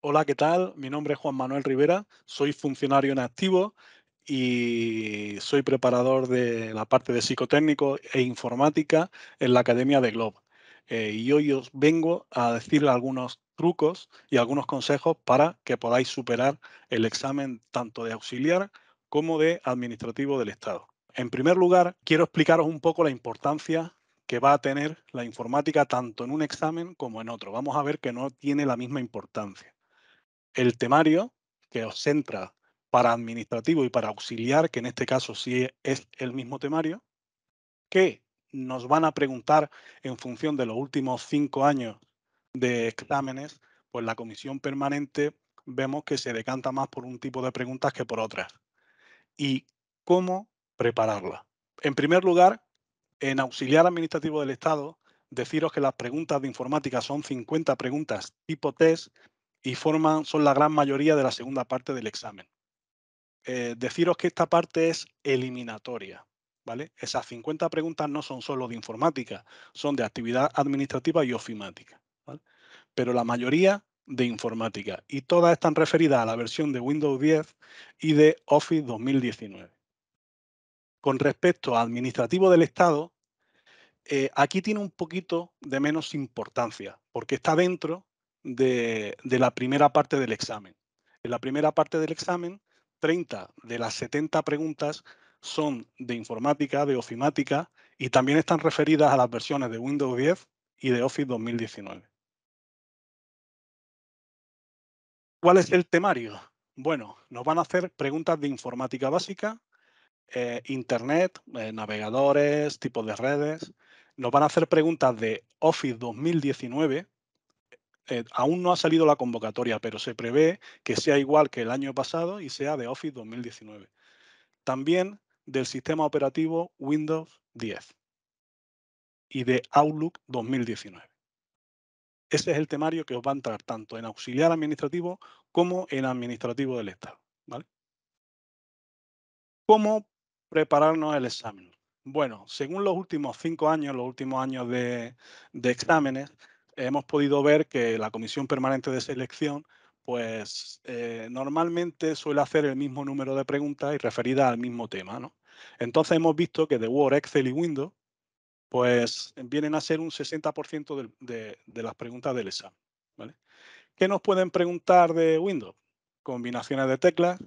Hola, ¿qué tal? Mi nombre es Juan Manuel Rivera, soy funcionario en activo y soy preparador de la parte de psicotécnico e informática en la Academia de Glob. Eh, y hoy os vengo a decir algunos trucos y algunos consejos para que podáis superar el examen tanto de auxiliar como de administrativo del Estado. En primer lugar, quiero explicaros un poco la importancia que va a tener la informática tanto en un examen como en otro. Vamos a ver que no tiene la misma importancia el temario que os centra para administrativo y para auxiliar, que en este caso sí es el mismo temario, que nos van a preguntar en función de los últimos cinco años de exámenes, pues la comisión permanente vemos que se decanta más por un tipo de preguntas que por otras. ¿Y cómo prepararla? En primer lugar, en auxiliar administrativo del Estado, deciros que las preguntas de informática son 50 preguntas tipo test y forman, son la gran mayoría de la segunda parte del examen. Eh, deciros que esta parte es eliminatoria. ¿vale? Esas 50 preguntas no son solo de informática, son de actividad administrativa y ofimática. Pero la mayoría de informática y todas están referidas a la versión de Windows 10 y de Office 2019. Con respecto a administrativo del Estado, eh, aquí tiene un poquito de menos importancia porque está dentro de, la primera parte del examen. En la primera parte del examen, 30 de las 70 preguntas son de informática, de ofimática y también están referidas a las versiones de Windows 10 y de Office 2019. ¿Cuál es el temario? Bueno, nos van a hacer preguntas de informática básica, eh, Internet, eh, navegadores, tipos de redes. Nos van a hacer preguntas de Office 2019, eh, aún no ha salido la convocatoria, pero se prevé que sea igual que el año pasado y sea de Office 2019. También del sistema operativo Windows 10 y de Outlook 2019. Ese es el temario que os va a entrar tanto en auxiliar administrativo como en administrativo del Estado. ¿Cómo prepararnos el examen? Bueno, según los últimos cinco años, los últimos años de exámenes, hemos podido ver que la Comisión Permanente de Selección pues eh, normalmente suele hacer el mismo número de preguntas y referida al mismo tema. Entonces hemos visto que de Word, Excel y Windows pues vienen a ser un 60% de, las preguntas del examen. ¿Qué nos pueden preguntar de Windows? Combinaciones de teclas,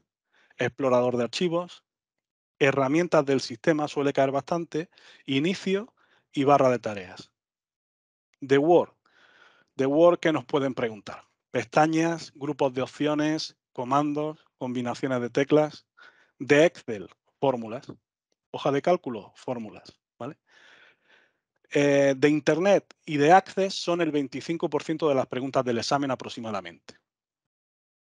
explorador de archivos, herramientas del sistema, suele caer bastante, inicio y barra de tareas. De Word, de Word que nos pueden preguntar. Pestañas, grupos de opciones, comandos, combinaciones de teclas, de Excel, fórmulas, hoja de cálculo, fórmulas. Eh, de Internet y de Access son el 25% de las preguntas del examen aproximadamente.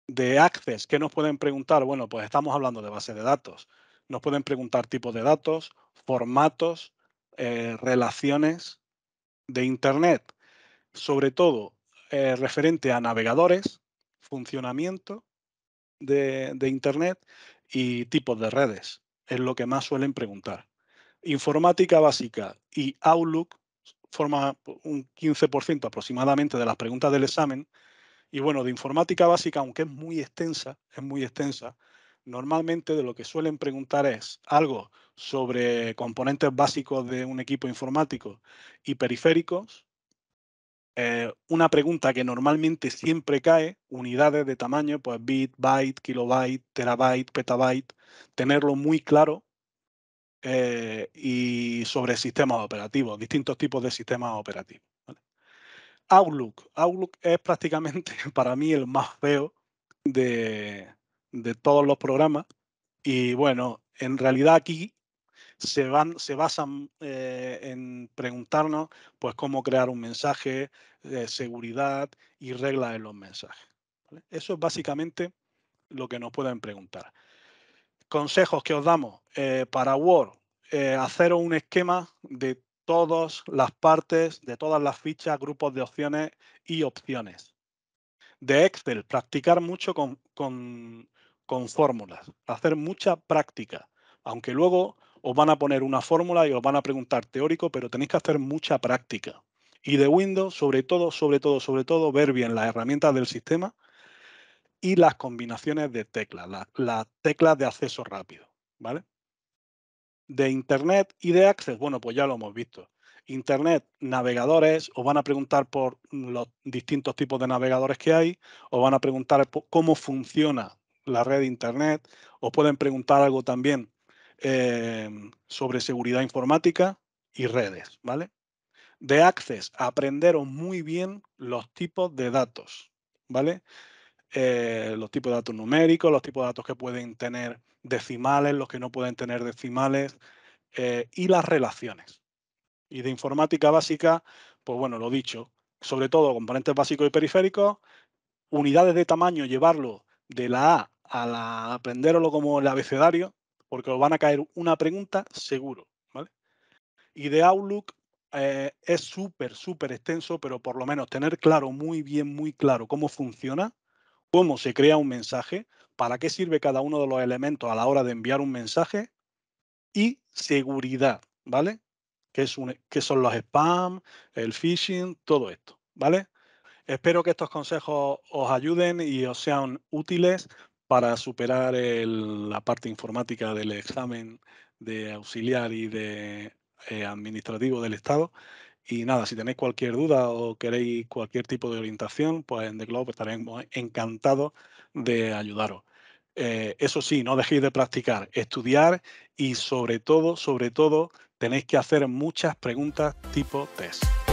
De Access, ¿qué nos pueden preguntar? Bueno, pues estamos hablando de base de datos. Nos pueden preguntar tipos de datos, formatos, eh, relaciones. De Internet, sobre todo eh, referente a navegadores, funcionamiento de, de Internet y tipos de redes. Es lo que más suelen preguntar. Informática básica y Outlook forma un 15% aproximadamente de las preguntas del examen. Y bueno, de informática básica, aunque es muy extensa, es muy extensa, normalmente de lo que suelen preguntar es algo sobre componentes básicos de un equipo informático y periféricos, eh, una pregunta que normalmente siempre cae, unidades de tamaño, pues bit, byte, kilobyte, terabyte, petabyte, tenerlo muy claro eh, y sobre sistemas operativos, distintos tipos de sistemas operativos. Outlook. Outlook es prácticamente para mí el más feo de, de todos los programas. Y bueno, en realidad aquí se, van, se basan eh, en preguntarnos pues, cómo crear un mensaje, de seguridad y reglas en los mensajes. Eso es básicamente lo que nos pueden preguntar. Consejos que os damos eh, para Word, eh, Hacer un esquema de todas las partes, de todas las fichas, grupos de opciones y opciones. De Excel, practicar mucho con fórmulas, hacer mucha práctica, aunque luego os van a poner una fórmula y os van a preguntar teórico, pero tenéis que hacer mucha práctica. Y de Windows, sobre todo, sobre todo, sobre todo, ver bien las herramientas del sistema y las combinaciones de teclas, las teclas de acceso rápido, ¿vale? De Internet y de Access, bueno, pues ya lo hemos visto. Internet, navegadores, os van a preguntar por los distintos tipos de navegadores que hay, os van a preguntar cómo funciona la red de Internet, os pueden preguntar algo también eh, sobre seguridad informática y redes, ¿vale? De Access aprenderos muy bien los tipos de datos, ¿vale? Eh, los tipos de datos numéricos, los tipos de datos que pueden tener decimales, los que no pueden tener decimales eh, y las relaciones. Y de informática básica, pues bueno, lo dicho, sobre todo componentes básicos y periféricos, unidades de tamaño, llevarlo de la A a la aprenderlo como el abecedario, porque os van a caer una pregunta seguro, ¿vale? Y de Outlook eh, es súper, súper extenso, pero por lo menos tener claro, muy bien, muy claro cómo funciona, cómo se crea un mensaje, para qué sirve cada uno de los elementos a la hora de enviar un mensaje y seguridad, ¿vale? Que, es un, son los spam, el phishing, todo esto, ¿vale? Espero que estos consejos os ayuden y os sean útiles para superar la parte informática del examen de auxiliar y de eh, administrativo del Estado. Y nada, si tenéis cualquier duda o queréis cualquier tipo de orientación, pues en The Globe estaremos encantados de ayudaros. Eh, eso sí, no dejéis de practicar, estudiar y sobre todo, sobre todo, tenéis que hacer muchas preguntas tipo test.